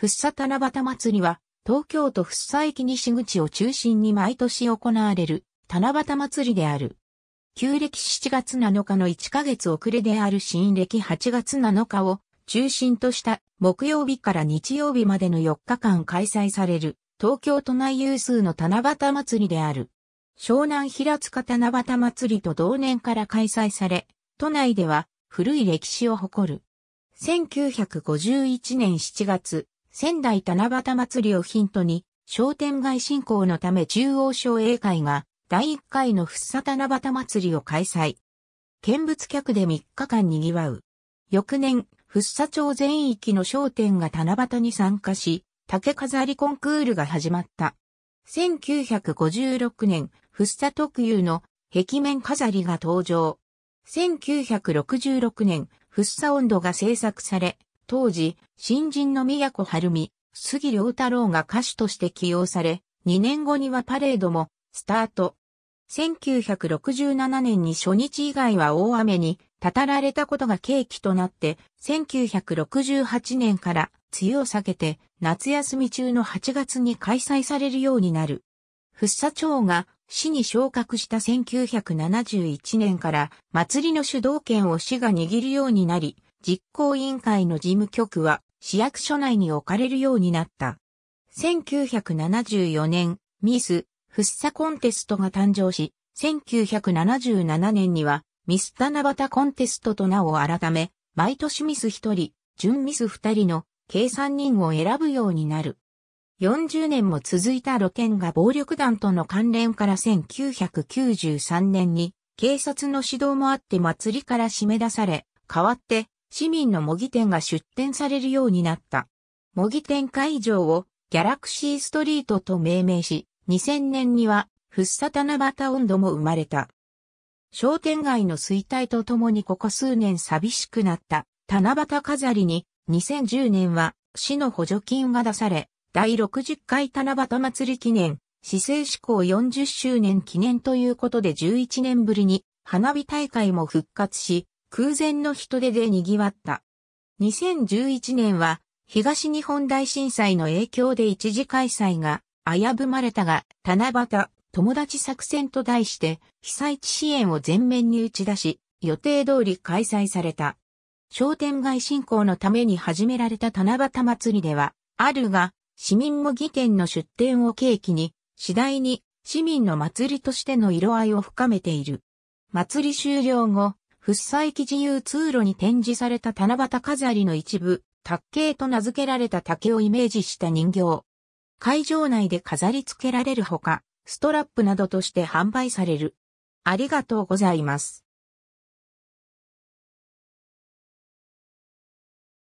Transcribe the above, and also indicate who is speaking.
Speaker 1: 福生七夕祭りは、東京都福生駅西口を中心に毎年行われる、七夕祭りである。旧暦7月7日の1ヶ月遅れである新暦8月7日を中心とした木曜日から日曜日までの4日間開催される東京都内有数の七夕祭りである。湘南平塚七夕祭りと同年から開催され、都内では古い歴史を誇る。1951年7月、仙台七夕祭りをヒントに、商店街振興のため中央省営会が第1回のふっさ七夕祭りを開催。見物客で3日間賑わう。翌年、ふっさ町全域の商店が七夕に参加し、竹飾りコンクールが始まった。1956年、ふっさ特有の壁面飾りが登場。1966年、ふっさ温度が制作され、当時、新人の宮古晴美、杉良太郎が歌手として起用され、2年後にはパレードも、スタート。1967年に初日以外は大雨に、たたられたことが契機となって、1968年から梅雨を避けて、夏休み中の8月に開催されるようになる。福佐町が市に昇格した1971年から、祭りの主導権を市が握るようになり、実行委員会の事務局は市役所内に置かれるようになった。1974年、ミス、フッサコンテストが誕生し、1977年にはミス七夕コンテストと名を改め、毎年ミス1人、準ミス2人の計3人を選ぶようになる。40年も続いた露店が暴力団との関連から1993年に警察の指導もあって祭りから締め出され、代わって市民の模擬店が出店されるようになった。模擬店会場をギャラクシーストリートと命名し、2000年には、ふっさ七夕温度も生まれた。商店街の衰退とともにここ数年寂しくなった、七夕飾りに、2010年は、市の補助金が出され、第60回七夕祭り記念、市政施行40周年記念ということで11年ぶりに、花火大会も復活し、空前の人手で賑わった。2011年は東日本大震災の影響で一時開催が危ぶまれたが、七夕、友達作戦と題して被災地支援を全面に打ち出し、予定通り開催された。商店街振興のために始められた七夕祭りでは、あるが、市民模擬店の出店を契機に、次第に市民の祭りとしての色合いを深めている。祭り終了後、福災記自由通路に展示された七夕飾りの一部、卓形と名付けられた竹をイメージした人形。会場内で飾り付けられるほか、ストラップなどとして販売される。ありがとうございます。